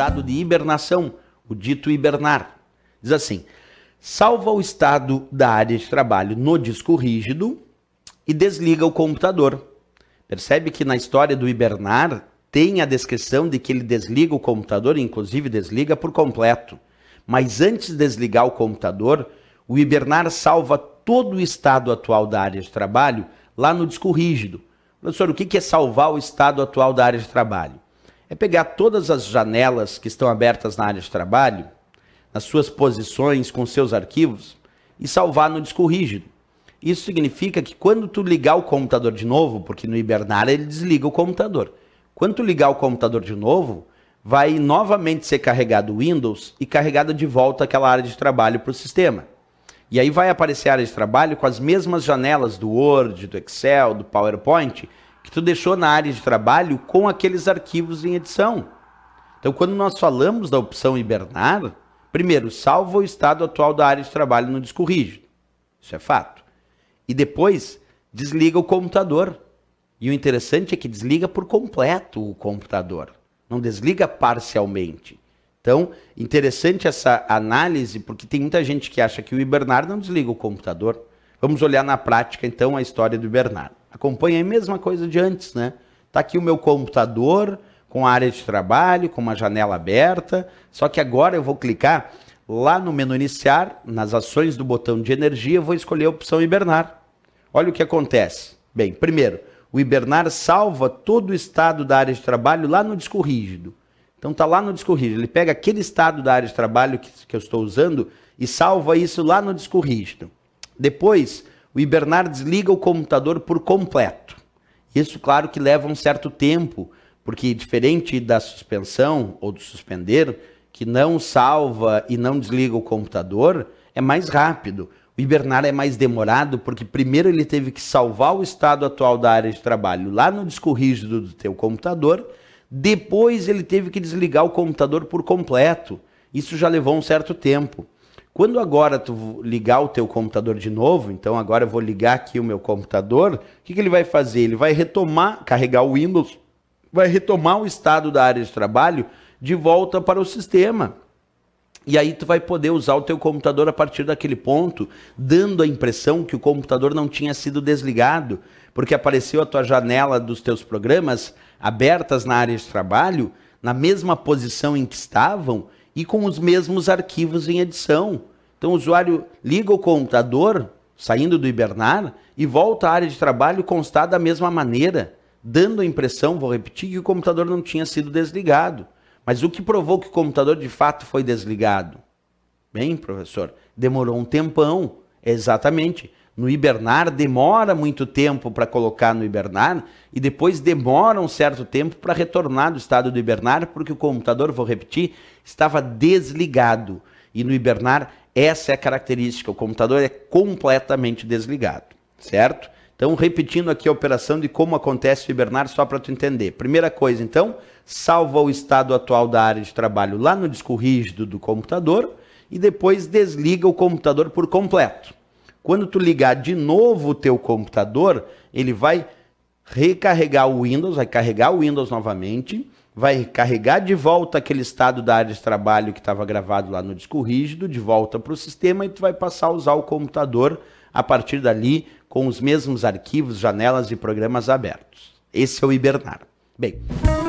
estado de hibernação, o dito hibernar. Diz assim: salva o estado da área de trabalho no disco rígido e desliga o computador. Percebe que na história do hibernar tem a descrição de que ele desliga o computador, inclusive desliga por completo. Mas antes de desligar o computador, o hibernar salva todo o estado atual da área de trabalho lá no disco rígido. Professor, o que é salvar o estado atual da área de trabalho? é pegar todas as janelas que estão abertas na área de trabalho, nas suas posições com seus arquivos e salvar no disco rígido. Isso significa que quando tu ligar o computador de novo, porque no hibernar ele desliga o computador. Quando tu ligar o computador de novo, vai novamente ser carregado o Windows e carregada de volta aquela área de trabalho para o sistema. E aí vai aparecer a área de trabalho com as mesmas janelas do Word, do Excel, do PowerPoint, que tu deixou na área de trabalho com aqueles arquivos em edição. Então, quando nós falamos da opção hibernar, primeiro, salva o estado atual da área de trabalho no disco rígido. Isso é fato. E depois, desliga o computador. E o interessante é que desliga por completo o computador, não desliga parcialmente. Então, interessante essa análise, porque tem muita gente que acha que o hibernar não desliga o computador. Vamos olhar na prática, então, a história do hibernar acompanha a mesma coisa de antes, né? Tá aqui o meu computador com a área de trabalho, com uma janela aberta, só que agora eu vou clicar lá no menu iniciar, nas ações do botão de energia, vou escolher a opção hibernar. Olha o que acontece. Bem, primeiro, o hibernar salva todo o estado da área de trabalho lá no disco rígido. Então tá lá no disco rígido, ele pega aquele estado da área de trabalho que, que eu estou usando e salva isso lá no disco rígido. Depois, o hibernar desliga o computador por completo. Isso, claro, que leva um certo tempo, porque diferente da suspensão ou do suspender, que não salva e não desliga o computador, é mais rápido. O hibernar é mais demorado porque primeiro ele teve que salvar o estado atual da área de trabalho lá no disco rígido do teu computador, depois ele teve que desligar o computador por completo. Isso já levou um certo tempo. Quando agora tu ligar o teu computador de novo, então agora eu vou ligar aqui o meu computador, o que, que ele vai fazer? Ele vai retomar, carregar o Windows, vai retomar o estado da área de trabalho de volta para o sistema. E aí tu vai poder usar o teu computador a partir daquele ponto, dando a impressão que o computador não tinha sido desligado, porque apareceu a tua janela dos teus programas abertas na área de trabalho, na mesma posição em que estavam, e com os mesmos arquivos em edição. Então o usuário liga o computador, saindo do hibernar, e volta à área de trabalho constar da mesma maneira, dando a impressão, vou repetir, que o computador não tinha sido desligado. Mas o que provou que o computador de fato foi desligado? Bem, professor, demorou um tempão, é exatamente no hibernar, demora muito tempo para colocar no hibernar e depois demora um certo tempo para retornar do estado do hibernar, porque o computador, vou repetir, estava desligado. E no hibernar, essa é a característica, o computador é completamente desligado, certo? Então, repetindo aqui a operação de como acontece o hibernar, só para tu entender. Primeira coisa, então, salva o estado atual da área de trabalho lá no disco rígido do computador e depois desliga o computador por completo. Quando tu ligar de novo o teu computador, ele vai recarregar o Windows, vai carregar o Windows novamente, vai carregar de volta aquele estado da área de trabalho que estava gravado lá no disco rígido, de volta para o sistema e tu vai passar a usar o computador a partir dali com os mesmos arquivos, janelas e programas abertos. Esse é o hibernar. Bem.